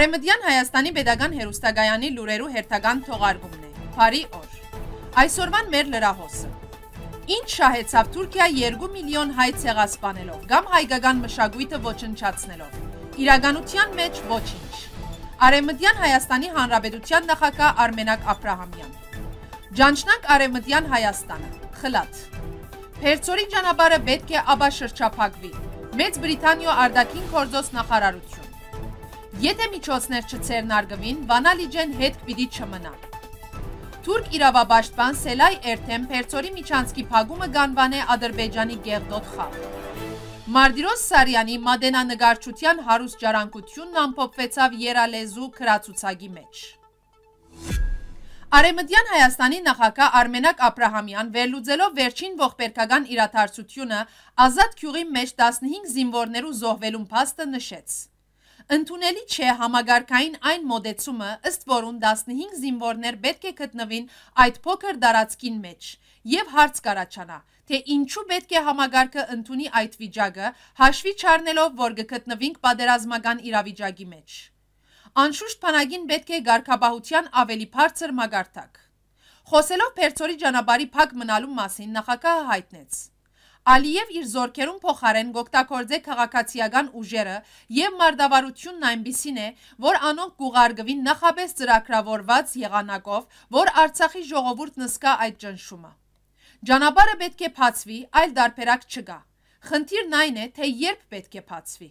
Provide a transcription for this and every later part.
Արեմդյան Հայաստանի Պետական Հերոստագայանի լուրերու հերթական թողարկումն է։ Բարի օր։ Այսօրվան մեր լրահոսը։ Ինչ շահեցավ Թուրքիա 2 միլիոն հայ ցեղասպանելով կամ հայկական մշակույթը ոչնչացնելով։ Իրականության մեջ ոչինչ։ Արեմդյան Հայաստանի Հանրապետության նախագահ Արմենակ Աբ รา համյան։ Ջանչնակ Արեմդյան Հայաստանը։ Խլած։ Փերծորի ճանապարհը պետք է ապա շրջափակվի։ Մեծ Բրիտանիա արդակին կորձոս նախարարություն։ Եթե միջոցներ չցերնարգվին, Վանալիջեն հետք պիտի չմնան։ Թուրք իրավաբաշտպան Սելայ Էրթեմ Պերցորի միջանցքի փակումը գանվան է Ադրբեջանի գեղդոտ խաղ։ Մարդիրոս Սարյանի մադենանգարչության հարուստ ճարանկությունն ամփոփվեցավ Երալեզու քրացուցակի մեջ։ Արեմտյան Հայաստանի նախագահ Արմենակ Աբ รา համյան վերլուծելով վերջին ողբերգական իրաթարցությունը ազատ քյուղի մեջ 15 զինվորներու զոհվելուն փաստը նշեց։ Ընդունելի չէ համագարկային այն մոդեցումը, ըստ որուն 15 զինվորներ պետք է գտնվին այդ փոքր դարածքին մեջ եւ հարց կարաչանա, թե ինչու պետք է համագարկը ընդունի այդ վիճակը, հաշվի չառնելով, որ գտնվինք պատերազմական իրավիճակի մեջ։ Անշուշտ բանակին պետք է ղարքաբահության ավելի բարձր մագարտակ։ Խոսելով Պերցորի ճանապարհի փակ մնալու մասին նախագահը հայտնեց. Ալիև իր զորքերում փոխարեն գոգտագործե քաղաքացիական ուժերը եւ մարդավարությունն այնպիսին է, որ անոնք կուղարկվին նախապես ծրագրավորված եղանակով, որ Արցախի ժողովուրդն սկա այդ ճնշումը։ Ճանապարհը պետք է փածվի, այլ դարբերակ չկա։ Խնդիրն այն է, թե երբ պետք է փածվի։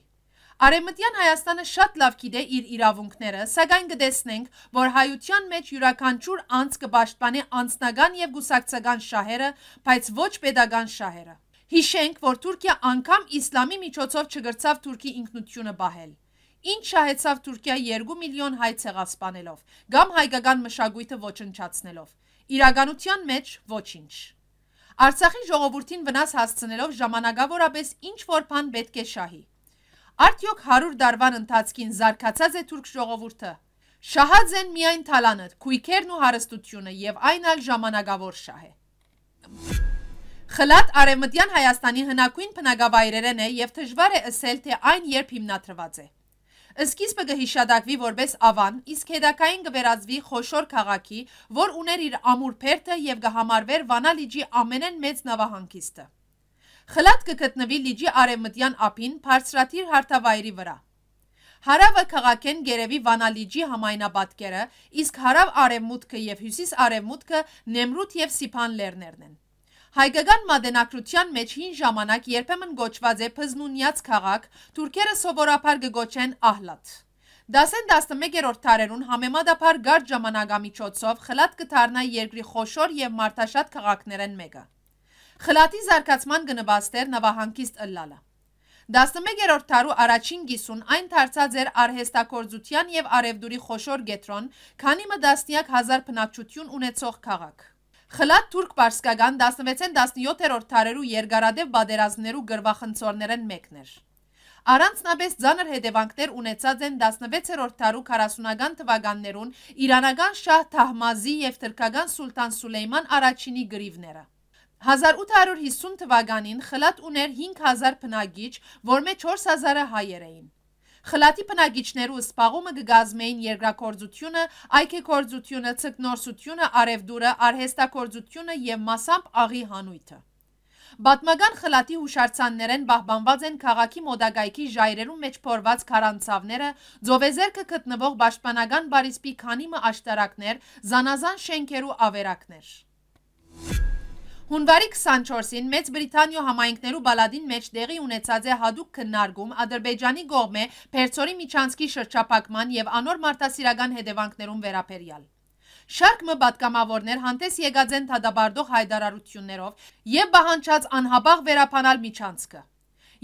Արեմտյան Հայաստանը շատ լավ գիտե իր իրավունքները, սակայն կտեսնենք, որ հայության մեջ յուրաքանչյուր անձ կպաշտպանի անձնական եւ գուսակցական շահերը, բայց ոչ pedagogan շահերը։ Հիշենք, որ Թուրքիա անգամ իսլամի միջոցով չգրցավ Թուրքի ինքնությունը բահել։ Ինչ շահեցավ Թուրքիա 2 միլիոն հայ ցեղասպանելով կամ հայկական մշակույթը ոչնչացնելով։ Իրականության մեջ ոչինչ։ Արցախի ժողովրդին վնաս հասցնելով ժամանակավորապես ինչ որ բան պետք է շահի։ Արդյոք 100 դարվան ընթացքին զարգացած է թուրք ժողովուրդը։ Շահած են միայն թալանը, քույքերն ու հարստությունը եւ այն այլ ժամանակավոր շահ է։ Thank you. Խլատ արևմտյան Հայաստանի հնակույն բնակավայրերն է եւ դժվար է ասել, թե այն երբ հիմնադրված է։ Սկիզբը կհիշադակվի որպես ավան, իսկ հետակային կվերածվի խոշոր քաղաքի, որ ուներ իր ամուր փերթը եւ կհամարվեր Վանա լիճի ամենեն մեծ նավահանգիստը։ Խլատ կգտնվի լիճի արևմտյան ափին, բարձրաթիռ հարթավայրի վրա։ Հարավը քաղաքեն գերևի Վանալիջի համայնապատկերը, իսկ հարավ արևմուտքը եւ հյուսիս արևմուտքը Նեմրութ եւ Սիփան լեռներն են։ Հայկական մատենակրության մեջ հին ժամանակ երբեմն գոչված է պզնունյաց կաղաք, թուրքերը սովորապար գգոչեն ահլատ։ Դասեն 11-րդ տարերուն համեմատապար գարդ ժամանակամիջոցով խլատ կթարնա երկրի խոշոր և մարդաշատ կաղաքներեն մեկը։ Խլատի զարկացման գնվաստեր նվահանքիստ ըլլալը։ 11-րդ տարու առաջին գիսուն այն թարցած էր արհեստակործության և արևդուրի խոշոր գետրոն, քանի մը դաստիակ հազար պնակչություն ունեցող կաղաք։ Խլատ թուրք-պարսկական 16-17-րդ թարերու երկարադև բادرազներու գրվախնցորներն մեկն էր։ Առանցնապես ձանր հետևանքներ ունեցած են 16-րդ թարու 40-ական թվականներուն Իրանական շահ Թահմազի եւ թրկական Սուլտան Սուլեյման առաջինի գրիվները։ 1850 թվականին խլատ ուներ 5000 բնագիչ, որ մեջ 4000-ը հայեր էին։ Խլատի բնագիչներու սպաղումը կգազմեին երկրակործությունը, այքեքործությունը, ցկնորսությունը, արևդուրը, արհեստակործությունը եւ մասամբ աղի հանույթը։ Բատմական խլատի հուշարձաններեն բահբանված են քաղաքի մոդագայքի ժայրերում մեջ փորված քարանցավները, ձովեզերքը գտնվող պաշտպանական բարիսպի քանիմը աշտարակներ, զանազան շենքերու ավերակներ։ Հունվարի 24-ին Մեծ Բրիտանիա համայնքներու բալադին մեջ տեղի ունեցած է հադուկ քննարկում Ադրբեջանի կողմէ Փերցորի միջանցքի շրջափակման եւ անոր մարդասիրական հետևանքներուն վերաբերյալ։ Շարք մը պատգամավորներ հանդես եկած են դադարդող հայտարարություններով եւ բանջած անհապաղ վերապանալ միջանցքը։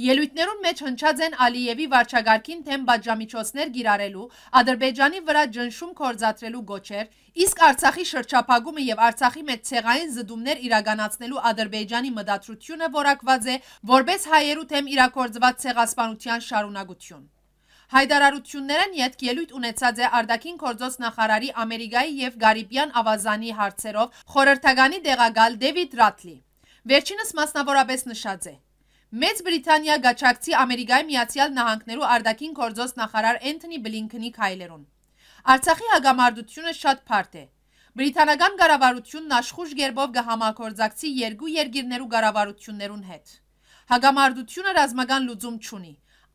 Ելույթներուն մեջ հնչած են Ալիևի վարչագարքին թեմ բաժամիջոցներ գիրարելու, Ադրբեջանի վրա ջնշում կորզատրելու գոչեր, իսկ Արցախի շրջափակումը եւ Արցախի մեջ ցեղային զդումներ իրականացնելու Ադրբեջանի մտադրությունը որակված է որպես հայերու թեմ իրակորձված ցեղասպանության շարունակություն։ Հայդարարություններն յետք ելույթ ունեցած է Արդակին Կորձոս նախարարի Ամերիկայի եւ Գարիբյան ավազանի հարցերով խորհրդականի դեղագալ Դեվիդ Ռատլի։ Վերջինս մասնավորապես նշած է. Մեծ Բրիտանիա գաչակցի Ամերիկայի Միացյալ Նահանգներու արդակին գործոս նախարար Էնթոնի Բլինքնի քայլերուն։ Արցախի հագամարտությունը շատ բարդ է։ Բրիտանական կառավարությունն աշխուժ ģերբով կհամակորձակցի երկու երկիրներու կառավարություններուն հետ։ Հագամարտությունը ռազմական լուծում չունի։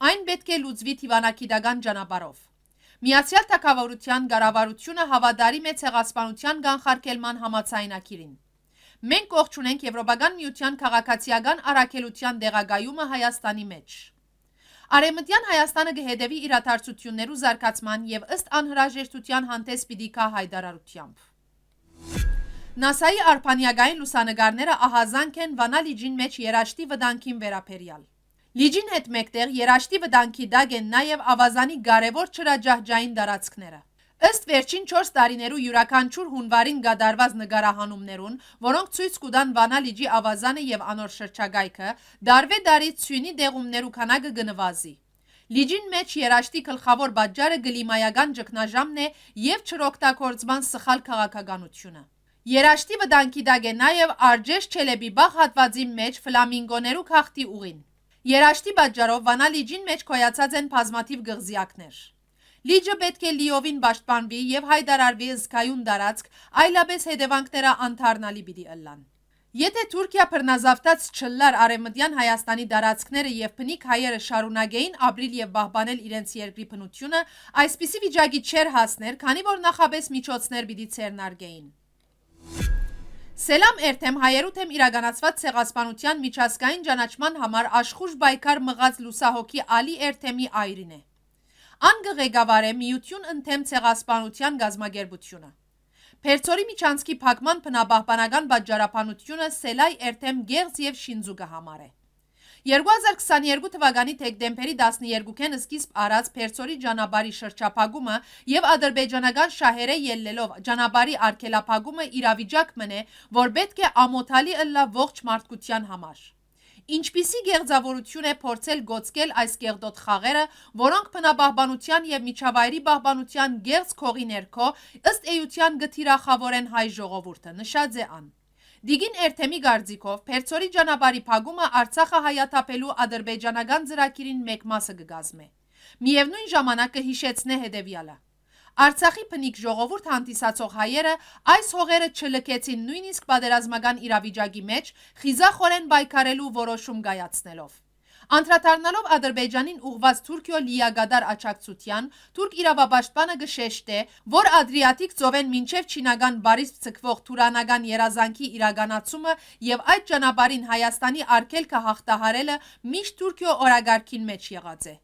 Այն պետք է լուծվի դիվանագիտական ճանապարհով։ Միացյալ Թագավորության կառավարությունը հավատարիմ է ցեղասպանության կանխարգելման համացայնակիրին։ Մենք կողջ ունենք Եվրոպական միության քաղաքացիական առաքելության դեղագայումը Հայաստանի մեջ։ Արեմտյան Հայաստանը կհետևի իրաթարցություններու զարգացման եւ ըստ անհրաժեշտության հանդես պիտի կա հայդարարությամբ։ ՆԱՍԱ-ի արբանյակային լուսանգարները ահազանգ են Վանա լիջին մեջ երաշտի վտանգին վերաբերյալ։ Լիջին հետ մեկտեղ երաշտի վտանգի դակ են նաեւ ավազանի կարևոր ճրաջահջային դարածքները։ Ըստ վերջին 4 տարիներու յուրաքանչյուր հունվարին գադարված նկարահանումներուն, որոնք ցույց կտան Վանալիջի ավազանը եւ անոր շրջագայքը, դարվե դարի ցյունի դեղումներու քանակը գնվազի։ Լիջին մեջ երաշտի գլխավոր բաժարը գլիմայական ճգնաժամն է եւ չրօգտագործման սխալ քաղաքականությունը։ Երաշտի վտանգի դակ է նաև արջեշ չելեբի բախ հատվածի մեջ ֆլամինգոներու քաղտի ուղին։ Երաշտի բաժարով վանալիջին մեջ կոյացած են բազմաթիվ գղզիակներ։ Լիճը պետք է լիովին պաշտպանվի եւ հայտարարվի զգայուն դարածք, այլապես հետևանքները անթարնալի պիտի ըլլան։ Եթե Թուրքիա բռնազավտած չլար Արևմտյան Հայաստանի դարածքները եւ փնիկ հայերը շարունակեին ապրիլ եւ բահբանել իրենց երկրի բնությունը, այսպիսի վիճակի չէր հասներ, քանի որ նախապես միջոցներ պիտի ցերնարգեին։ Սելամ Էրթեմ հայերութեմ իրականացված ցեղասպանության միջազգային ճանաչման համար աշխուժ բայկար մղած լուսահոգի Ալի Էրթեմի այրին է անգղեկավար է միություն ընդեմ ցեղասպանության գազմագերբությունը։ Փերծորի միջանցքի փակման բնապահպանական բաժարապանությունը Սելայ Էրթեմ Գեղձ եւ Շինզուգը համար է։ 2022 թվականի դեկտեմբերի 12-ին սկիզբ առած Փերծորի ճանապարհի շրջափակումը եւ ադրբեջանական շահերը ելնելով ճանապարհի արգելափակումը իրավիճակ մնե, որ պետք է ամոթալի ըլլա ողջ մարդկության համար ինչպիսի գեղձավորություն է փորձել գոցկել այս գեղդոտ խաղերը, որոնք բնաբահբանության և միջավայրի բահբանության գեղձ քողի ներքո ըստ էության գթիրախավորեն հայ ժողովուրդը, նշած է ան։ Դիգին Էրթեմի գարձիքով Փերծորի ճանապարհի փակումը Արցախը հայաթափելու ադրբեջանական ծրագիրին մեկ մասը կգազմե։ Միևնույն ժամանակ կհիշեցնե հետևյալը։ Արցախի բնիկ ժողովուրդ հանդիսացող հայերը այս հողերը չլքեցին նույնիսկ պատերազմական իրավիճակի մեջ խիզախորեն պայքարելու որոշում կայացնելով։ Անդրադառնալով Ադրբեջանին ուղված Թուրքիո լիագադար աչակցության, Թուրք իրավապաշտպանը գշեշտ է, որ Ադրիատիկ ծովեն մինչև Չինական բարիստ ցկվող Թուրանական երազանքի իրականացումը եւ այդ ճանապարհին Հայաստանի արգելքը հաղթահարելը միշտ Թուրքիո օրագարկին մեջ եղած է։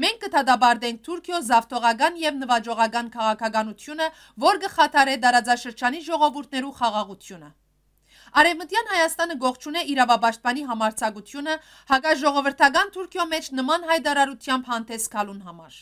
Մենք կթադաբարդենք Թուրքիո զավթողական եւ նվաճողական քաղաքականությունը, որ կխաթարե դարաձաշրջանի ժողովուրդներու խաղաղությունը։ Արևմտյան Հայաստանը գողջուն է իրավաբաշխտանի համարցակությունը հակաժողովրդական Թուրքիո մեջ նման հայդարարությամբ հանդես գալուն համար։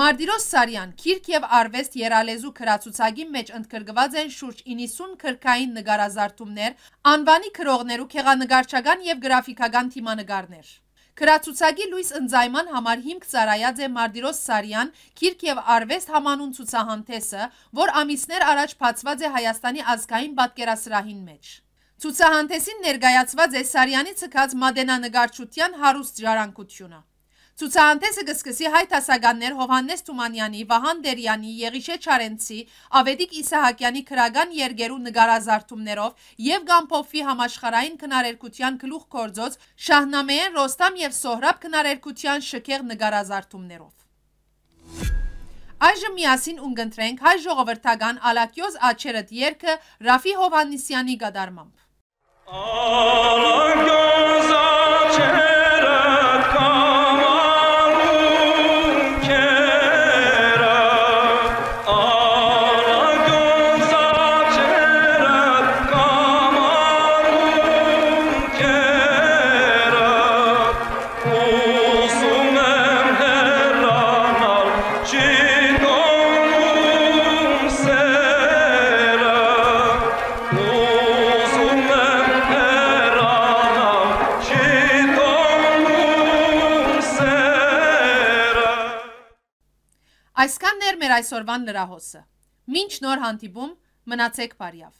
Մարդիրոս Սարյան Քիրք եւ Արվեստ Երալեզու քրացուցակի մեջ ընդգրկված են շուրջ 90 քրկային նկարազարդումներ, անվանի քրողներու, քեղանկարչական եւ գրաֆիկական թիմանկարներ։ Կրացուցակի լույս ընձայման համար հիմք ծարայած է Մարդիրոս Սարյան, կիրկ և արվեստ համանուն ծուցահանտեսը, որ ամիսներ առաջ պացված է Հայաստանի ազգային բատկերասրահին մեջ։ Ցուցահանդեսին ներգայացված է Սարյանի ցկած մադենանկարչության հարուստ ժառանգությունը։ Ցուցահանդեսը կսկսի հայ տասագաններ Հովհաննես Թումանյանի, Վահան Դերյանի, Եղիշե Չարենցի, Ավետիք Իսահակյանի քրական երգերու նկարազարդումներով եւ Գամփոֆի համաշխարային քնարերգության գլուխ կորձոց Շահնամեեն Ռոստամ եւ Սոհրաբ քնարերգության շքեղ նկարազարդումներով Այժմ միասին ունգընտրենք հայ ժողովրդական Ալակյոզ աչերդ երգը Ռաֆի Հովաննիսյանի գդարմամբ Ալակյոզ աչերդ էր այսօրվան լրահոսը։ Մինչ նոր հանդիպում մնացեք բարյավ։